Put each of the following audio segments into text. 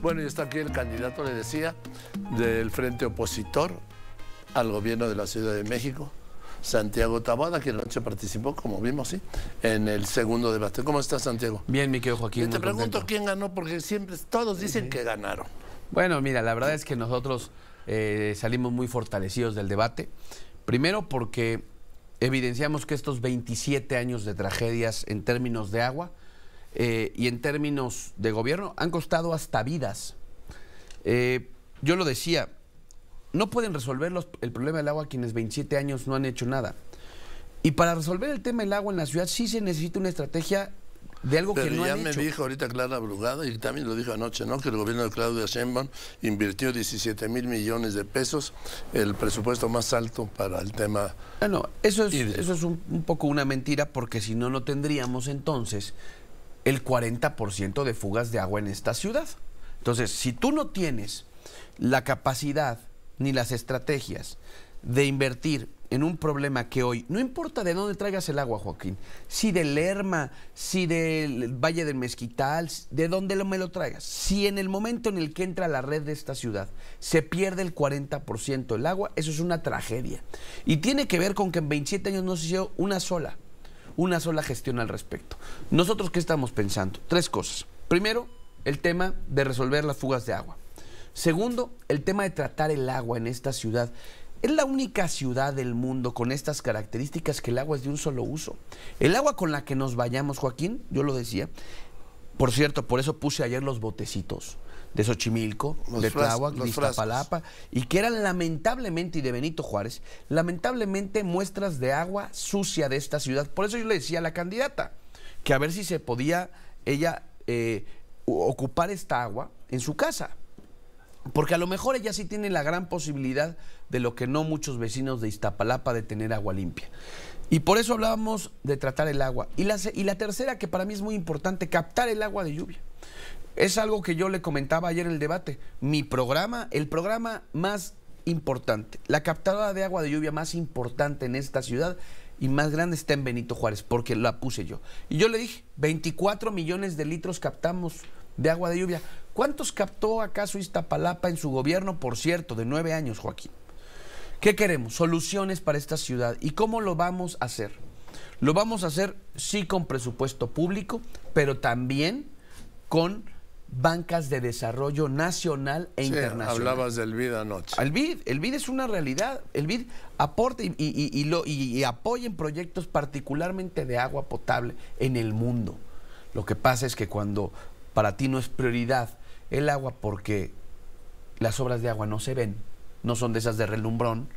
Bueno, y está aquí el candidato, le decía, del frente opositor al gobierno de la Ciudad de México, Santiago Tabada, que anoche participó, como vimos, sí, en el segundo debate. ¿Cómo estás, Santiago? Bien, mi querido Joaquín. te pregunto quién ganó, porque siempre todos dicen que ganaron. Bueno, mira, la verdad es que nosotros eh, salimos muy fortalecidos del debate. Primero porque evidenciamos que estos 27 años de tragedias en términos de agua eh, y en términos de gobierno han costado hasta vidas. Eh, yo lo decía, no pueden resolver el problema del agua quienes 27 años no han hecho nada. Y para resolver el tema del agua en la ciudad sí se necesita una estrategia de algo que no ya me dijo ahorita Clara Brugada y también lo dijo anoche, ¿no? Que el gobierno de Claudia Sheinbaum invirtió 17 mil millones de pesos, el presupuesto más alto para el tema. Bueno, eso es, eso es un, un poco una mentira porque si no, no tendríamos entonces el 40% de fugas de agua en esta ciudad. Entonces, si tú no tienes la capacidad ni las estrategias de invertir en un problema que hoy, no importa de dónde traigas el agua, Joaquín, si de Lerma, si del Valle del Mezquital, de dónde lo, me lo traigas, si en el momento en el que entra la red de esta ciudad se pierde el 40% del agua, eso es una tragedia. Y tiene que ver con que en 27 años no se hizo una sola una sola gestión al respecto. Nosotros qué estamos pensando? Tres cosas. Primero, el tema de resolver las fugas de agua. Segundo, el tema de tratar el agua en esta ciudad. Es la única ciudad del mundo con estas características que el agua es de un solo uso. El agua con la que nos vayamos, Joaquín, yo lo decía, por cierto, por eso puse ayer los botecitos de Xochimilco, de Tláhuac, de Iztapalapa, y que eran lamentablemente, y de Benito Juárez, lamentablemente muestras de agua sucia de esta ciudad. Por eso yo le decía a la candidata que a ver si se podía ella eh, ocupar esta agua en su casa. Porque a lo mejor ella sí tiene la gran posibilidad de lo que no muchos vecinos de Iztapalapa de tener agua limpia. Y por eso hablábamos de tratar el agua. Y la, y la tercera, que para mí es muy importante, captar el agua de lluvia. Es algo que yo le comentaba ayer en el debate. Mi programa, el programa más importante, la captadora de agua de lluvia más importante en esta ciudad y más grande está en Benito Juárez, porque la puse yo. Y yo le dije, 24 millones de litros captamos de agua de lluvia. ¿Cuántos captó acaso Iztapalapa en su gobierno, por cierto, de nueve años, Joaquín? ¿Qué queremos? Soluciones para esta ciudad. ¿Y cómo lo vamos a hacer? Lo vamos a hacer sí con presupuesto público, pero también con bancas de desarrollo nacional e internacional. Hablabas del BID anoche. El BID, el BID es una realidad. El BID aporta y, y, lo, y, apoya en proyectos particularmente de agua potable en el mundo. Lo que pasa es que cuando para ti no es prioridad el agua porque las obras de agua no se ven, no son de esas de relumbrón,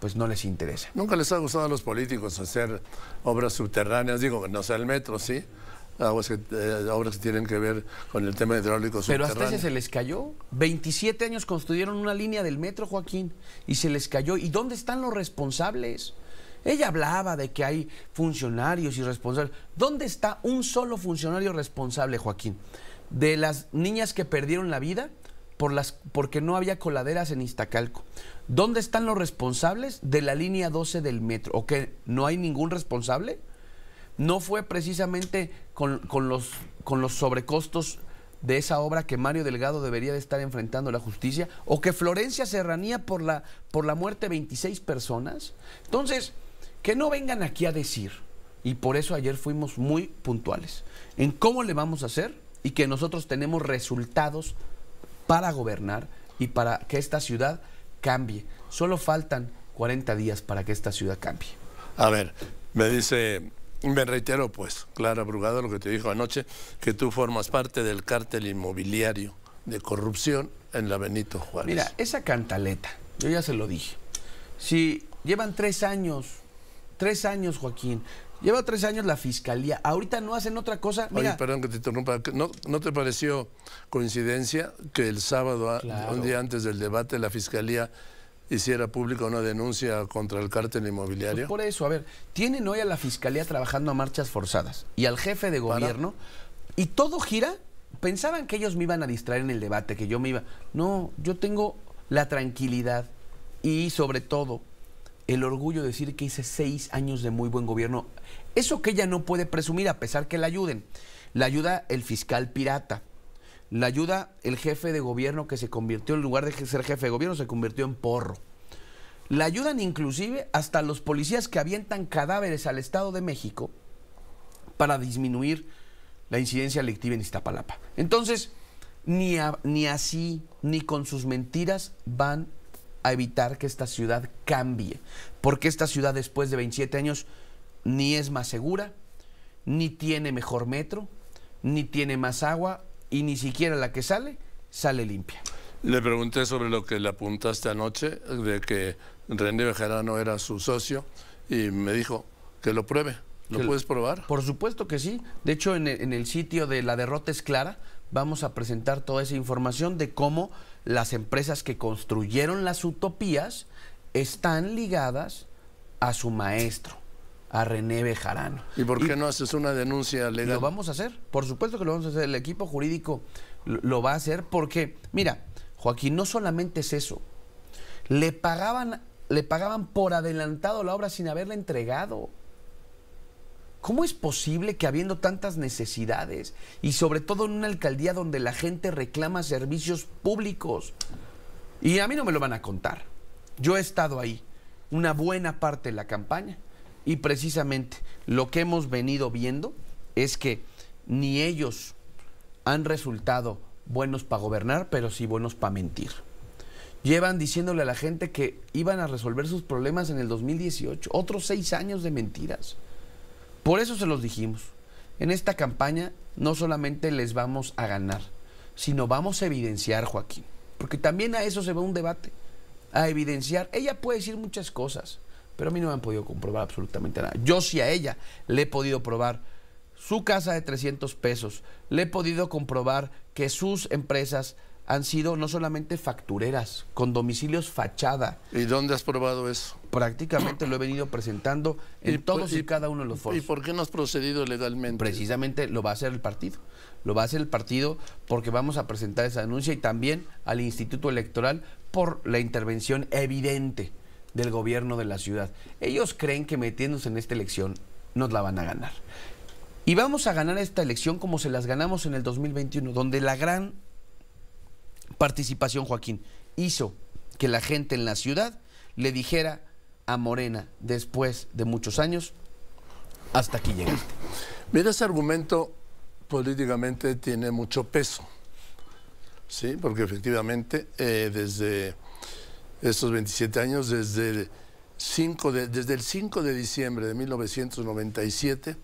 pues no les interesa. Nunca les ha gustado a los políticos hacer obras subterráneas, digo, no sea el metro, sí, ahora que, ahora eh, tienen que ver con el tema hidráulico Pero hasta ese se les cayó. 27 años construyeron una línea del metro, Joaquín, y se les cayó. ¿Y dónde están los responsables? Ella hablaba de que hay funcionarios y responsables. ¿Dónde está un solo funcionario responsable, Joaquín? De las niñas que perdieron la vida por las, porque no había coladeras en Iztacalco. ¿Dónde están los responsables de la línea 12 del metro? ¿O que no hay ningún responsable? ¿No fue precisamente con, los, con los sobrecostos de esa obra que Mario Delgado debería de estar enfrentando la justicia o que Florencia Serranía por la, por la muerte de 26 personas. Entonces, que no vengan aquí a decir, y por eso ayer fuimos muy puntuales, en cómo le vamos a hacer y que nosotros tenemos resultados para gobernar y para que esta ciudad cambie. Solo faltan 40 días para que esta ciudad cambie. A ver, me dice me reitero, pues, Clara Brugado, lo que te dijo anoche, que tú formas parte del cártel inmobiliario de corrupción en la Benito Juárez. Mira, esa cantaleta, yo ya se lo dije. Si llevan tres años, tres años, Joaquín, lleva tres años la fiscalía, ahorita no hacen otra cosa. Oye, perdón que te interrumpa, ¿No, te pareció coincidencia que el sábado, un día antes del debate, la fiscalía hiciera pública una denuncia contra el cártel inmobiliario? por eso, a ver, tienen hoy a la Fiscalía trabajando a marchas forzadas y al jefe de gobierno y todo gira. Pensaban que ellos me iban a distraer en el debate, que yo me iba... No, yo tengo la tranquilidad y sobre todo el orgullo de decir que hice seis años de muy buen gobierno. Eso que ella no puede presumir a pesar que la ayuden. La ayuda el fiscal pirata la ayuda, el jefe de gobierno que se convirtió, en lugar de ser jefe de gobierno, se convirtió en porro. La ayudan inclusive hasta los policías que avientan cadáveres al Estado de México para disminuir la incidencia delictiva en Iztapalapa. Entonces, ni, ni así, ni con sus mentiras van a evitar que esta ciudad cambie, porque esta ciudad después de 27 años ni es más segura, ni tiene mejor metro, ni tiene más agua y ni siquiera la que sale, sale limpia. Le pregunté sobre lo que le apuntaste anoche, de que René Bejarano era su socio, y me dijo que lo pruebe. ¿Lo puedes probar? Por supuesto que sí. De hecho, en en el sitio de La Derrota es Clara, vamos a presentar toda esa información de cómo las empresas que construyeron las utopías están ligadas a su maestro a René Bejarano. ¿Y por qué no haces una denuncia legal? Lo vamos a hacer, por supuesto que lo vamos a hacer. El equipo jurídico lo, lo va a hacer porque, mira, Joaquín, no solamente es eso. Le pagaban, le pagaban por adelantado la obra sin haberla entregado. ¿Cómo es posible que habiendo tantas necesidades y sobre todo en una alcaldía donde la gente reclama servicios públicos? Y a mí no me lo van a contar. Yo he estado ahí una buena parte de la campaña y precisamente lo que hemos venido viendo es que ni ellos han resultado buenos para gobernar, pero sí buenos para mentir. Llevan diciéndole a la gente que iban a resolver sus problemas en el 2018, otros seis años de mentiras. Por eso se los dijimos. En esta campaña no solamente les vamos a ganar, sino vamos a evidenciar, Joaquín, porque también a eso se va un debate, a evidenciar. Ella puede decir muchas cosas, pero a mí no me han podido comprobar absolutamente nada. Yo sí a ella le he podido probar su casa de 300 pesos, le he podido comprobar que sus empresas han sido no solamente factureras, con domicilios fachada. ¿Y dónde has probado eso? Prácticamente lo he venido presentando en todos y, y, cada uno de los foros. ¿Y por qué no has procedido legalmente? Precisamente lo va a hacer el partido. Lo va a hacer el partido porque vamos a presentar esa denuncia y también al Instituto Electoral por la intervención evidente del gobierno de la ciudad. Ellos creen que metiéndose en esta elección nos la van a ganar. Y vamos a ganar esta elección como se las ganamos en el 2021, donde la gran participación, Joaquín, hizo que la gente en la ciudad le dijera a Morena, después de muchos años, hasta aquí llegaste. Mira, ese argumento políticamente tiene mucho peso, ¿sí? Porque efectivamente eh, desde estos 27 años desde el 5 de, desde el 5 de diciembre de 1997.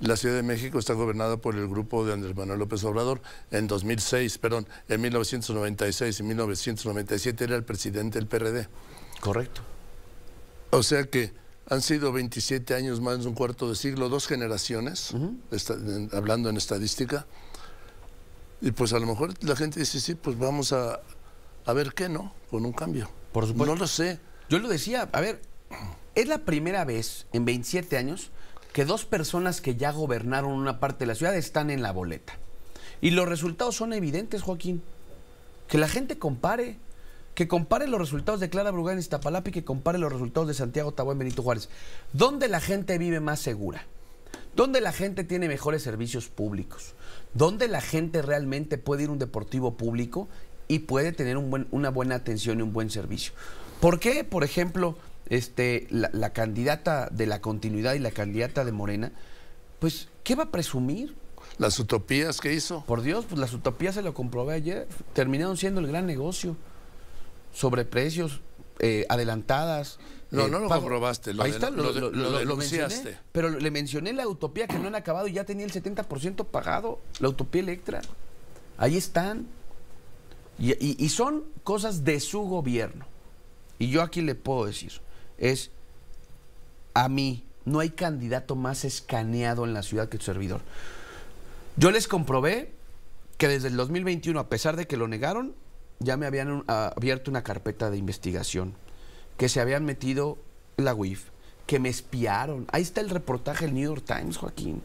La Ciudad de México está gobernada por el grupo de Andrés Manuel López Obrador. En 2006, perdón, en 1996 y 1997 era el presidente del PRD. Correcto. O sea que han sido 27 años más de un cuarto de siglo, dos generaciones, hablando en estadística. Y pues a lo mejor la gente dice, sí, pues vamos a, a ver qué, ¿no? Con un cambio. Por supuesto. No lo sé. Yo lo decía, a ver, es la primera vez en 27 años que dos personas que ya gobernaron una parte de la ciudad están en la boleta. Y los resultados son evidentes, Joaquín. Que la gente compare, que compare los resultados de Clara Brugán en Iztapalapa y que compare los resultados de Santiago en Benito Juárez. ¿Dónde la gente vive más segura? ¿Dónde la gente tiene mejores servicios públicos? ¿Dónde la gente realmente puede ir a un deportivo público y puede tener una buena atención y un buen servicio. ¿Por qué, por ejemplo, este, la, candidata de la continuidad y la candidata de Morena, pues, ¿qué va a presumir? Las utopías que hizo. Por Dios, pues las utopías se lo comprobé ayer. Terminaron siendo el gran negocio. sobre precios, eh, adelantadas. No, eh, no lo comprobaste. Ahí está, lo, lo, Pero le mencioné la utopía que no han acabado y ya tenía el 70% pagado. La utopía Electra. Ahí están. Y, son cosas de su gobierno. Y yo aquí le puedo decir, es a mí, no hay candidato más escaneado en la ciudad que tu servidor. Yo les comprobé que desde el 2021, a pesar de que lo negaron, ya me habían abierto una carpeta de investigación, que se habían metido la WIF, que me espiaron. Ahí está el reportaje del New York Times, Joaquín.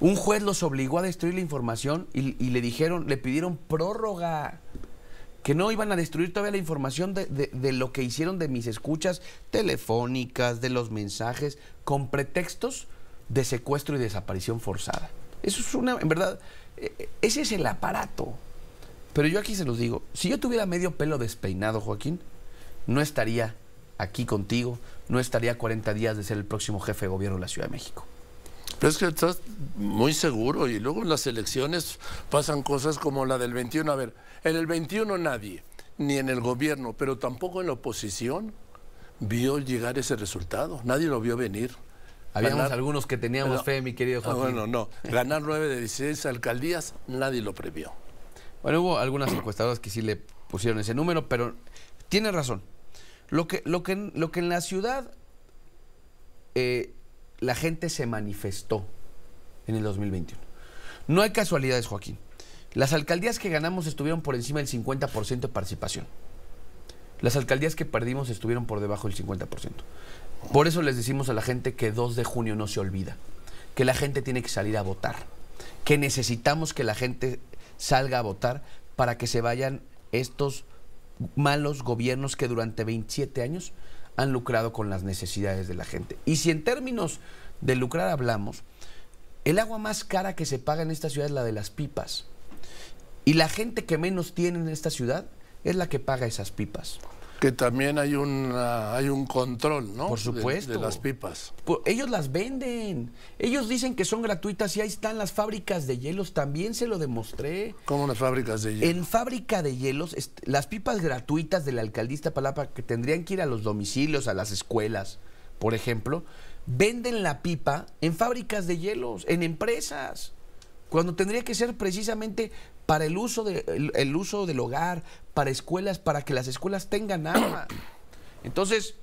Un juez los obligó a destruir la información y, le dijeron, le pidieron prórroga que no iban a destruir todavía la información de, de, lo que hicieron de mis escuchas telefónicas, de los mensajes, con pretextos de secuestro y desaparición forzada. Eso es una, en verdad, e, e, ese es el aparato. Pero yo aquí se los digo, si yo tuviera medio pelo despeinado, Joaquín, no estaría aquí contigo, no estaría 40 días de ser el próximo jefe de gobierno de la Ciudad de México. Pero es que estás muy seguro y luego en las elecciones pasan cosas como la del 21. A ver, en el 21 nadie, ni en el gobierno, pero tampoco en la oposición, vio llegar ese resultado. Nadie lo vio venir. Habíamos algunos que teníamos fe, mi querido ah, Joaquín. Bueno, no. Ganar 9 de 16 alcaldías, nadie lo previó. Bueno, hubo algunas encuestadoras que sí le pusieron ese número, pero tiene razón. Lo que, lo que, lo que en la ciudad eh, la gente se manifestó en el 2021. No hay casualidades, Joaquín. Las alcaldías que ganamos estuvieron por encima del 50% de participación. Las alcaldías que perdimos estuvieron por debajo del 50%. Por eso les decimos a la gente que 2 de junio no se olvida, que la gente tiene que salir a votar, que necesitamos que la gente salga a votar para que se vayan estos malos gobiernos que durante 27 años han lucrado con las necesidades de la gente. Y si en términos de lucrar hablamos, el agua más cara que se paga en esta ciudad es la de las pipas. Y la gente que menos tiene en esta ciudad es la que paga esas pipas que también hay, ah, hay un control, ¿no? Por supuesto. De, las pipas. Pues, ellos las venden. Ellos dicen que son gratuitas y ahí están las fábricas de hielos. También se lo demostré. ¿Cómo las fábricas de hielos? En fábrica de hielos, las pipas gratuitas del alcaldista Palapa que tendrían que ir a los domicilios, a las escuelas, por ejemplo, venden la pipa en fábricas de hielos, en empresas. Cuando tendría que ser precisamente para el uso, el, uso del hogar, para escuelas, para que las escuelas tengan alma. Entonces,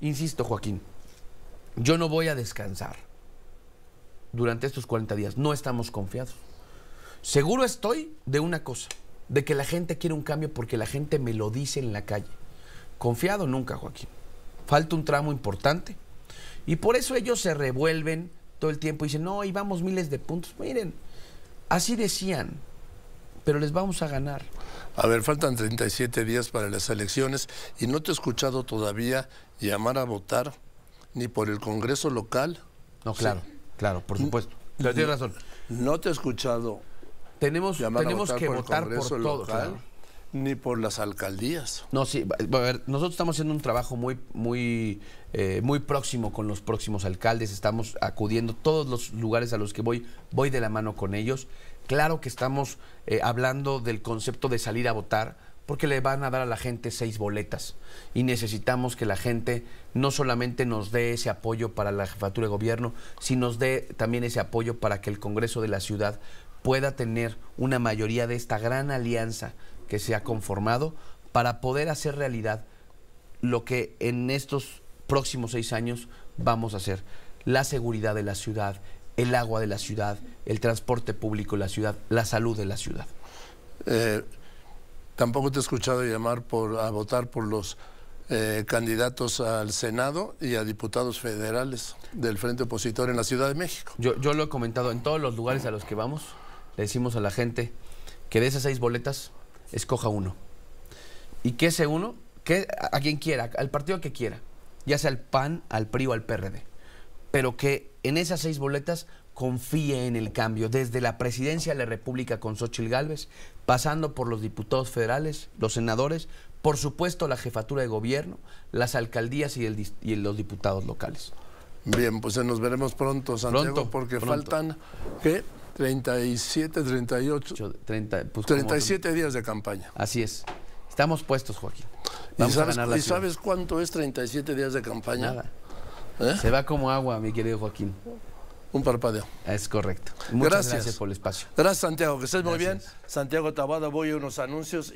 insisto, Joaquín, yo no voy a descansar durante estos 40 días. No estamos confiados. Seguro estoy de una cosa, de que la gente quiere un cambio porque la gente me lo dice en la calle. Confiado nunca, Joaquín. Falta un tramo importante. Y por eso ellos se revuelven todo el tiempo y dicen, no, íbamos miles de puntos. Miren, así decían pero les vamos a ganar. A ver, faltan 37 días para las elecciones y no te he escuchado todavía llamar a votar ni por el Congreso local. No, claro, claro, por supuesto. Tienes razón. No te he escuchado. Tenemos, tenemos que votar por, todo. Ni por las alcaldías. No, sí, a ver, nosotros estamos haciendo un trabajo muy, muy, eh, muy próximo con los próximos alcaldes, estamos acudiendo todos los lugares a los que voy, voy de la mano con ellos. Claro que estamos eh, hablando del concepto de salir a votar, porque le van a dar a la gente seis boletas y necesitamos que la gente no solamente nos dé ese apoyo para la jefatura de gobierno, sino nos dé también ese apoyo para que el Congreso de la Ciudad pueda tener una mayoría de esta gran alianza que se ha conformado para poder hacer realidad lo que en estos próximos seis años vamos a hacer. La seguridad de la ciudad, el agua de la ciudad, el transporte público de la ciudad, la salud de la ciudad. Eh, tampoco te he escuchado llamar por, a votar por los eh, candidatos al Senado y a diputados federales del Frente Opositor en la Ciudad de México. yo lo he comentado en todos los lugares a los que vamos, le decimos a la gente que de esas seis boletas, escoja uno. Y que ese uno, que a quien quiera, al partido que quiera, ya sea al PAN, al PRI o al PRD, pero que en esas seis boletas confíe en el cambio, desde la presidencia de la República con Xochitl Gálvez, pasando por los diputados federales, los senadores, por supuesto la jefatura de gobierno, las alcaldías y, los diputados locales. Bien, pues nos veremos pronto, Santiago, pronto, porque faltan, ¿qué? 37, 38. 30, 37 días de campaña. Así es. Estamos puestos, Joaquín. ¿Y sabes, a ¿y sabes cuánto es 37 días de campaña? ¿Eh? Se va como agua, mi querido Joaquín. Un parpadeo. Es correcto. Muchas gracias, por el espacio. Gracias, Santiago. Que estés muy bien. Santiago Tabada, voy a unos anuncios.